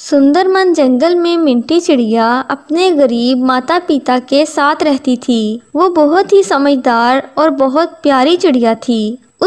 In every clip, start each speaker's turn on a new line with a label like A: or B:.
A: सुंदरमन जंगल में मिंटी चिड़िया अपने गरीब माता पिता के साथ रहती थी वो बहुत ही समझदार और बहुत प्यारी चिड़िया थी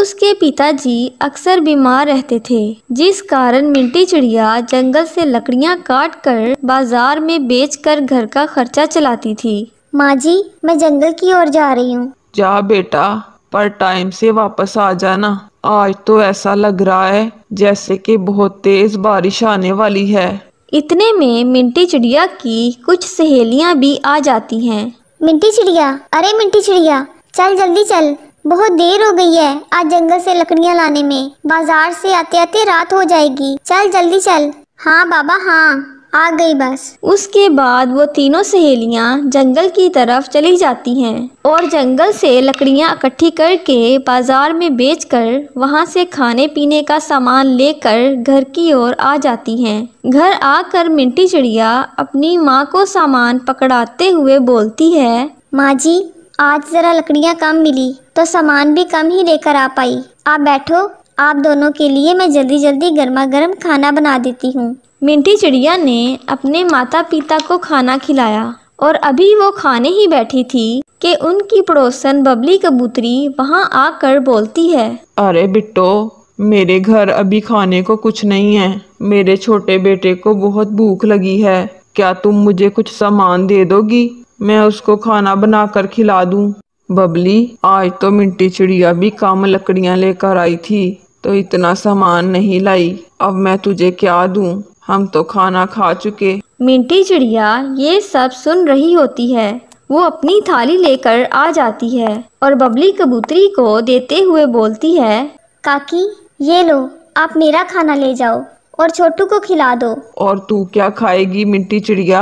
A: उसके पिताजी अक्सर बीमार रहते थे जिस कारण मिंटी चिड़िया जंगल से लकड़ियां काट कर बाजार में बेचकर घर का खर्चा चलाती थी माँ जी मैं जंगल की ओर जा रही हूँ
B: जा बेटा पर टाइम से वापस आ जाना आज तो ऐसा लग रहा है जैसे कि बहुत तेज बारिश आने वाली है इतने में मिंटी चिड़िया की
A: कुछ सहेलियां भी आ जाती हैं मिंटी चिड़िया अरे मिंटी चिड़िया चल जल्दी
C: चल बहुत देर हो गई है आज जंगल से लकड़ियां लाने में बाजार से आते आते रात
A: हो जाएगी चल जल्दी चल हाँ बाबा हाँ आ गई बस उसके बाद वो तीनों सहेलियाँ जंगल की तरफ चली जाती हैं और जंगल से लकड़ियाँ इकट्ठी करके बाजार में बेचकर वहाँ से खाने पीने का सामान लेकर घर की ओर आ जाती हैं घर आकर मिट्टी चिड़िया अपनी माँ को सामान पकड़ाते हुए बोलती है माँ जी आज ज़रा लकड़ियाँ कम मिली
C: तो सामान भी कम ही लेकर आ पाई आप बैठो आप दोनों के लिए मैं जल्दी जल्दी
A: गर्मा गर्म खाना बना देती हूँ मिंटी चिड़िया ने अपने माता पिता को खाना खिलाया और अभी वो खाने ही बैठी थी कि उनकी पड़ोसन बबली कबूतरी
B: वहाँ आकर बोलती है अरे बिट्टो मेरे घर अभी खाने को कुछ नहीं है मेरे छोटे बेटे को बहुत भूख लगी है क्या तुम मुझे कुछ सामान दे दोगी मैं उसको खाना बनाकर खिला दूं। बबली आज तो मिट्टी चिड़िया भी काम लकड़ियाँ लेकर आई थी तो इतना सामान नहीं लाई अब मैं तुझे क्या दूं? हम तो खाना खा चुके
A: मिंटी चिड़िया ये सब सुन रही होती है वो अपनी थाली लेकर आ जाती है और बबली कबूतरी को देते हुए बोलती है काकी ये लो आप मेरा
C: खाना ले जाओ और छोटू को खिला दो
B: और तू क्या खाएगी मिट्टी चिड़िया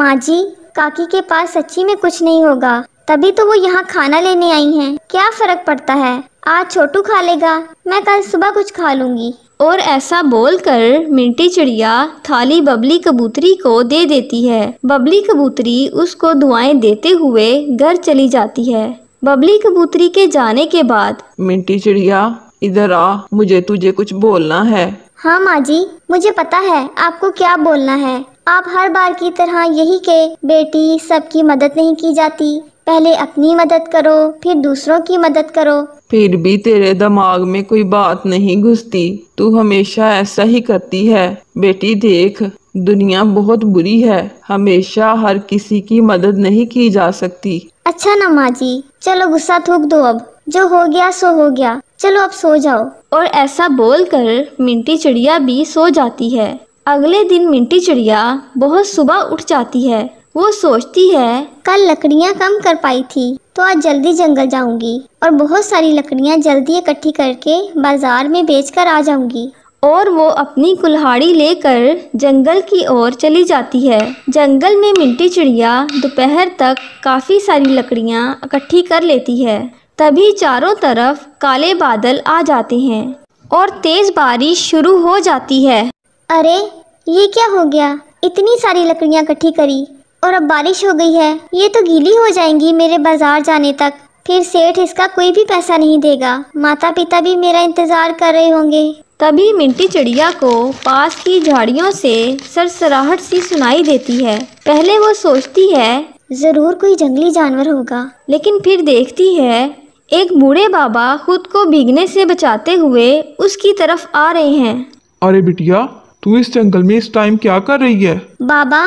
C: माँ जी काकी के पास सच्ची में कुछ नहीं होगा तभी तो वो यहाँ खाना लेने आई हैं।
A: क्या फर्क पड़ता है आज छोटू खा लेगा मैं कल सुबह कुछ खा लूंगी और ऐसा बोलकर मिंटी चिड़िया थाली बबली कबूतरी को दे देती है बबली कबूतरी उसको दुआएं देते हुए घर चली जाती है बबली कबूतरी
B: के जाने के बाद मिंटी चिड़िया इधर आ मुझे तुझे कुछ बोलना है
C: हाँ माँ जी मुझे पता है आपको क्या बोलना है आप हर बार की तरह यही के बेटी सबकी मदद नहीं की जाती पहले अपनी मदद करो फिर दूसरों
B: की मदद करो फिर भी तेरे दिमाग में कोई बात नहीं घुसती तू हमेशा ऐसा ही करती है बेटी देख दुनिया बहुत बुरी है हमेशा हर किसी की मदद नहीं की जा सकती
C: अच्छा ना माँ जी चलो गुस्सा थूक दो अब
A: जो हो गया सो हो गया चलो अब सो जाओ और ऐसा बोल कर मिंटी चिड़िया भी सो जाती है अगले दिन मिंटी चिड़िया बहुत सुबह उठ जाती है वो सोचती है कल लकड़ियाँ कम कर पाई थी तो आज जल्दी जंगल जाऊंगी
C: और बहुत सारी लकड़ियाँ जल्दी इकट्ठी करके बाजार में बेचकर आ जाऊंगी और
A: वो अपनी कुल्हाड़ी लेकर जंगल की ओर चली जाती है जंगल में मिट्टी चिड़िया दोपहर तक काफ़ी सारी लकड़ियाँ इकट्ठी कर लेती है तभी चारों तरफ काले बादल आ जाते हैं और तेज़ बारिश शुरू हो जाती है अरे ये क्या हो गया इतनी सारी लकड़ियाँ इकट्ठी करी
C: और अब बारिश हो गई है ये तो गीली हो जाएंगी मेरे बाजार जाने तक फिर सेठ इसका
A: कोई भी पैसा नहीं देगा माता पिता भी मेरा इंतजार कर रहे होंगे तभी मिंटी चिड़िया को पास की झाड़ियों से सरसराहट सी सुनाई देती है पहले वो सोचती है जरूर कोई जंगली जानवर होगा लेकिन फिर देखती है एक बूढ़े बाबा खुद को भीगने से बचाते हुए उसकी तरफ आ रहे हैं
D: अरे बिटिया तू इस जंगल में इस टाइम क्या कर रही है
A: बाबा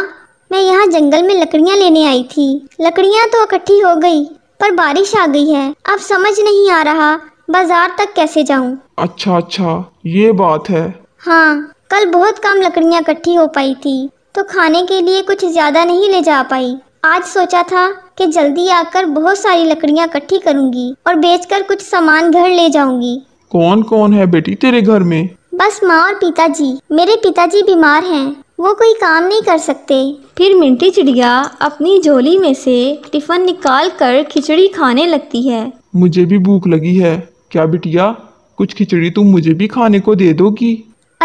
A: मैं यहाँ जंगल
C: में लकड़ियाँ लेने आई थी लकड़ियाँ तो इकट्ठी हो गई पर बारिश आ गई है अब समझ नहीं आ रहा बाजार तक कैसे जाऊँ
D: अच्छा अच्छा ये बात है
C: हाँ कल बहुत कम लकड़ियाँ इकट्ठी हो पाई थी तो खाने के लिए कुछ ज़्यादा नहीं ले जा पाई आज सोचा था कि जल्दी आकर बहुत सारी लकड़ियाँ इकट्ठी करूँगी और बेचकर कुछ सामान घर ले जाऊँगी
D: कौन कौन है बेटी तेरे घर में
C: बस माँ और
A: पिताजी मेरे पिताजी बीमार हैं वो कोई काम नहीं कर सकते फिर मिंटी चिड़िया अपनी झोली में से टिफ़न निकाल कर खिचड़ी खाने लगती है
D: मुझे भी भूख लगी है क्या बिटिया कुछ खिचड़ी तुम मुझे भी खाने को दे दोगी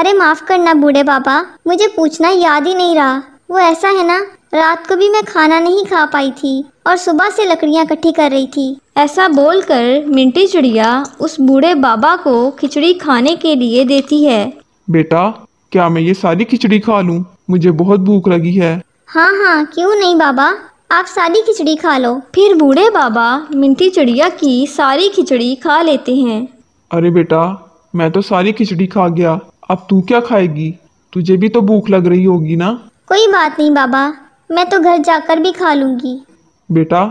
C: अरे माफ़ करना बूढ़े बाबा मुझे पूछना याद ही नहीं रहा वो ऐसा है ना रात को
A: भी मैं खाना नहीं खा पाई थी और सुबह से लकड़ियाँ इकट्ठी कर रही थी ऐसा बोलकर मिंटी चिड़िया उस बूढ़े बाबा को खिचड़ी खाने के लिए देती है
D: बेटा क्या मैं ये सारी खिचड़ी खा लूँ मुझे बहुत भूख लगी है
A: हाँ हाँ क्यों नहीं बाबा आप सारी खिचड़ी खा लो फिर बूढ़े बाबा मिंटी चिड़िया की सारी खिचड़ी खा लेते हैं
D: अरे बेटा मैं तो सारी खिचड़ी खा गया अब तू क्या खाएगी तुझे भी तो भूख लग रही होगी ना
C: कोई बात नहीं बाबा मैं तो घर जाकर भी खा लूंगी
D: बेटा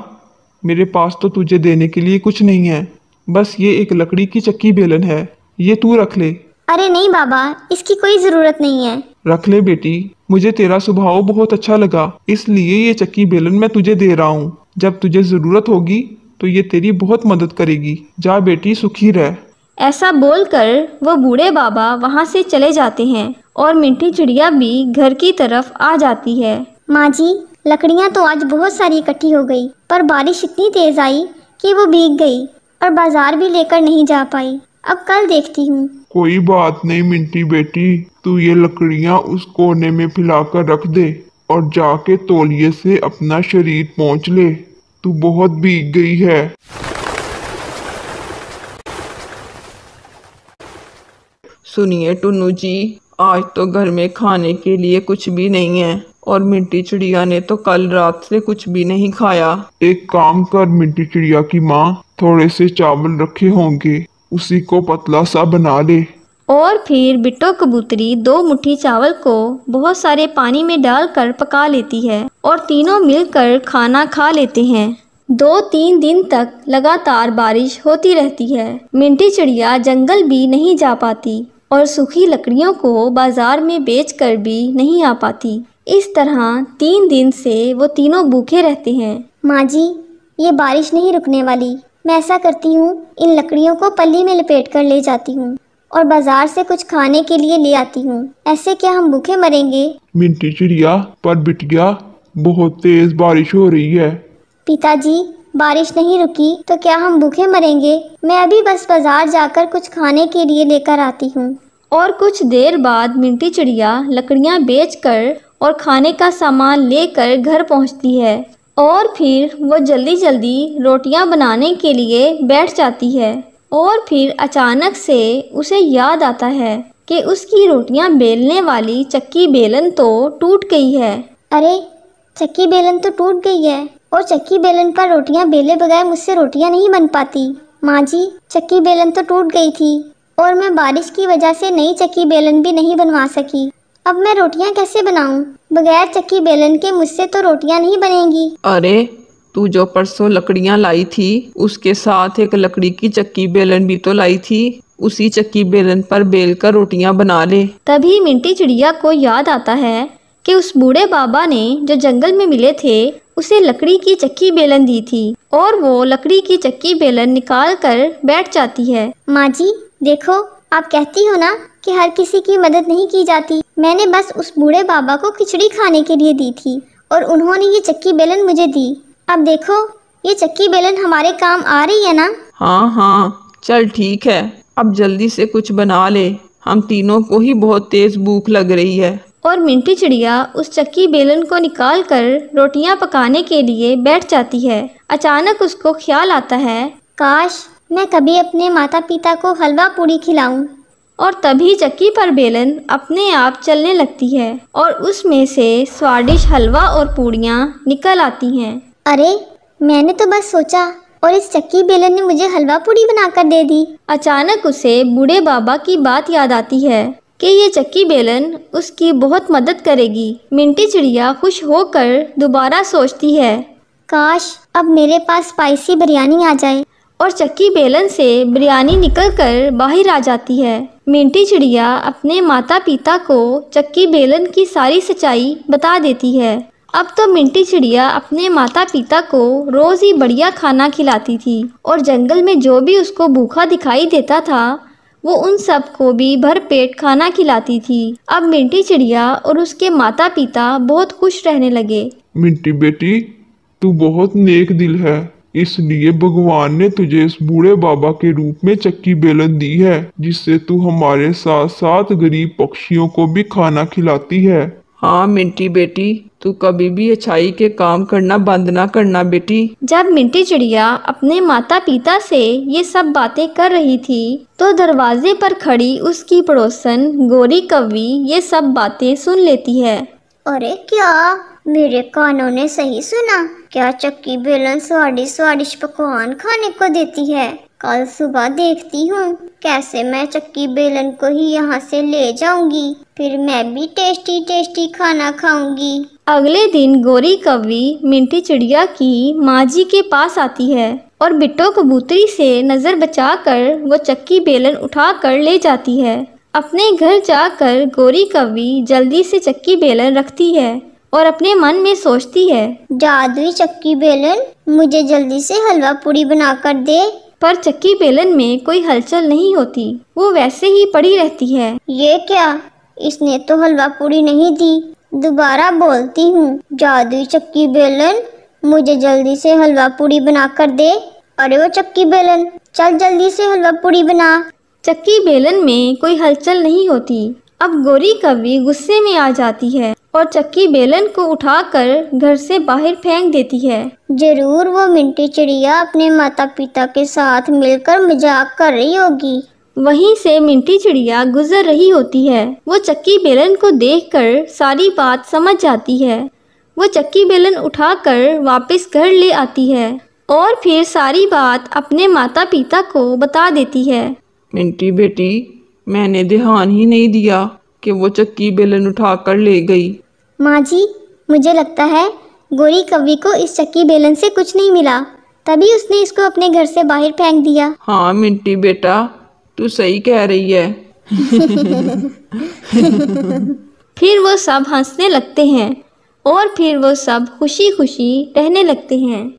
D: मेरे पास तो तुझे देने के लिए कुछ नहीं है बस ये एक लकड़ी की चक्की बेलन है ये तू रख ले
C: अरे नहीं बाबा इसकी कोई ज़रूरत नहीं है
D: रख ले बेटी मुझे तेरा स्वभाव बहुत अच्छा लगा इसलिए ये चक्की बेलन मैं तुझे दे रहा हूँ जब तुझे ज़रूरत होगी तो ये तेरी बहुत मदद करेगी जा बेटी सुखी रह
A: ऐसा बोलकर वो बूढ़े बाबा वहाँ से चले जाते हैं और मिट्टी चिड़िया भी घर की तरफ आ जाती है माँ जी
C: लकड़ियाँ तो आज बहुत सारी इकट्ठी हो गई पर बारिश इतनी तेज़ आई कि वो भीग गई और बाजार भी लेकर नहीं जा पाई अब कल देखती हूँ
D: कोई बात नहीं मिंटी बेटी तू ये लकड़ियाँ उस कोने में कर रख दे और जाके तौलिए से अपना शरीर पहुँच ले तू बहुत भीग गई है सुनिए टुनू जी
B: आज तो घर में खाने के लिए कुछ भी नहीं है और मिट्टी चिड़िया ने तो कल
D: रात से कुछ भी नहीं खाया एक काम कर मिट्टी चिड़िया की माँ थोड़े से चावल रखे होंगे उसी को पतला सा बना ले
A: और फिर बिट्टो कबूतरी दो मुट्ठी चावल को बहुत सारे पानी में डालकर पका लेती है और तीनों मिलकर खाना खा लेते हैं दो तीन दिन तक लगातार बारिश होती रहती है मिंटी चिड़िया जंगल भी नहीं जा पाती और सूखी लकड़ियों को बाजार में बेचकर भी नहीं आ पाती इस तरह तीन दिन से वो तीनों भूखे रहते हैं माँ जी ये बारिश नहीं रुकने वाली मैं ऐसा करती हूँ
C: इन लकड़ियों को पल्ली में लपेट कर ले जाती हूँ और बाजार से कुछ खाने के लिए ले आती हूँ ऐसे क्या हम भूखे मरेंगे
D: मिंटी चिड़िया पर बिटिया बहुत तेज बारिश हो रही है
C: पिताजी बारिश नहीं रुकी तो क्या हम भूखे मरेंगे
A: मैं अभी बस बाजार जाकर कुछ खाने के लिए लेकर आती हूँ और कुछ देर बाद मिंटी चिड़िया लकड़ियाँ बेच कर और खाने का सामान लेकर घर पहुँचती है और फिर वो जल्दी जल्दी रोटियां बनाने के लिए बैठ जाती है और फिर अचानक से उसे याद आता है कि उसकी रोटियां बेलने वाली चक्की बेलन तो टूट गई है अरे चक्की
C: बेलन तो टूट गई है और चक्की बेलन पर रोटियां बेले बगैर मुझसे रोटियां नहीं बन पाती माँ जी चक्की बेलन तो टूट गई थी और मैं बारिश की वजह से नई चक्की बेलन भी नहीं बनवा सकी अब मैं रोटियाँ कैसे बनाऊँ बगैर चक्की बेलन के मुझसे तो रोटियाँ नहीं
B: बनेंगी अरे तू जो परसों लकड़ियाँ लाई थी उसके साथ एक लकड़ी की चक्की बेलन भी तो लाई थी उसी चक्की बेलन पर बेल कर रोटियां बना ले
A: तभी मिंटी चिड़िया को याद आता है कि उस बूढ़े बाबा ने जो जंगल में मिले थे उसे लकड़ी की चक्की बेलन दी थी और वो लकड़ी की चक्की बेलन निकाल कर बैठ जाती है माँ जी देखो आप कहती हो ना कि हर किसी की मदद
C: नहीं की जाती मैंने बस उस बूढ़े बाबा को खिचड़ी खाने के लिए दी थी और उन्होंने ये चक्की बेलन मुझे दी अब देखो
B: ये चक्की बेलन हमारे काम आ रही है ना हाँ हाँ चल ठीक है अब जल्दी से कुछ बना ले हम तीनों को ही बहुत तेज भूख लग रही है
A: और मिंटी चिड़िया उस चक्की बेलन को निकाल कर रोटियाँ पकाने के लिए बैठ जाती है अचानक उसको ख्याल आता है काश मैं कभी अपने माता पिता को हलवा पूड़ी खिलाऊं। और तभी चक्की पर बेलन अपने आप चलने लगती है और उसमें से स्वादिष्ट हलवा और पूड़ियाँ निकल आती हैं अरे मैंने तो बस सोचा और इस चक्की बेलन ने मुझे हलवा पूड़ी बनाकर दे दी अचानक उसे बूढ़े बाबा की बात याद आती है कि ये चक्की बेलन उसकी बहुत मदद करेगी मिंटी चिड़िया खुश होकर दोबारा सोचती है काश अब मेरे पास स्पाइसी बिरयानी आ जाए और चक्की बेलन से बिरयानी निकलकर बाहर आ जाती है मिंटी चिड़िया अपने माता पिता को चक्की बेलन की सारी सच्चाई बता देती है अब तो मिंटी चिड़िया अपने माता पिता को रोज़ ही बढ़िया खाना खिलाती थी और जंगल में जो भी उसको भूखा दिखाई देता था वो उन सब को भी भर पेट खाना खिलाती थी अब मिंटी चिड़िया और उसके माता पिता बहुत खुश रहने लगे
D: मिंटी बेटी तू बहुत नेक दिल है इसलिए भगवान ने तुझे इस बूढ़े बाबा के रूप में चक्की बेलन दी है जिससे तू हमारे साथ साथ गरीब पक्षियों को भी खाना खिलाती है
B: हाँ मिंटी बेटी तू कभी भी अच्छाई के काम करना बंद ना करना बेटी जब मिंटी चिड़िया अपने माता पिता से ये
A: सब बातें कर रही थी तो दरवाजे पर खड़ी उसकी पड़ोसन गोरी कवि ये सब बातें सुन लेती है अरे क्या मेरे कानों ने
C: सही सुना क्या चक्की बेलन स्वादिष्ट स्वादिष्ट पकवान खाने को देती है कल सुबह देखती हूँ कैसे मैं चक्की बेलन को ही यहाँ से ले जाऊंगी
A: फिर मैं भी टेस्टी टेस्टी खाना खाऊंगी अगले दिन गोरी कवि मिंटी चिड़िया की माँ जी के पास आती है और बिट्टो कबूतरी से नज़र बचाकर वो चक्की बेलन उठा कर ले जाती है अपने घर जाकर गोरी कवि जल्दी से चक्की बेलन रखती है और अपने मन में सोचती है
C: जादुई चक्की बेलन मुझे जल्दी से हलवा पूरी बना कर दे पर चक्की बेलन में कोई हलचल नहीं होती वो वैसे ही पड़ी रहती है ये क्या इसने तो हलवा पूरी नहीं दी दोबारा बोलती हूँ जादुई चक्की बेलन मुझे जल्दी से हलवा पूरी बना कर दे अरे वो चक्की बेलन चल
A: जल्दी से हलवा पूरी बना चक्की बेलन में कोई हलचल नहीं होती अब गोरी कवि गुस्से में आ जाती है और चक्की बेलन को उठाकर घर से बाहर फेंक देती है जरूर वो मिंटी चिड़िया अपने माता पिता के साथ मिलकर मजाक कर रही होगी वहीं से मिंटी चिड़िया गुजर रही होती है वो चक्की बेलन को देखकर सारी बात समझ जाती है वो चक्की बेलन उठाकर वापस घर ले आती है और फिर सारी बात अपने माता पिता को बता देती है
B: मिंटी बेटी मैंने ध्यान ही नहीं दिया कि वो चक्की बेलन उठाकर ले गई
C: माँ जी मुझे लगता है गोरी कवि को इस चक्की बेलन से कुछ नहीं मिला तभी उसने इसको अपने घर से बाहर फेंक दिया
B: हाँ मिट्टी बेटा तू सही कह रही है
A: फिर वो सब हंसने लगते हैं और फिर वो सब खुशी खुशी रहने लगते हैं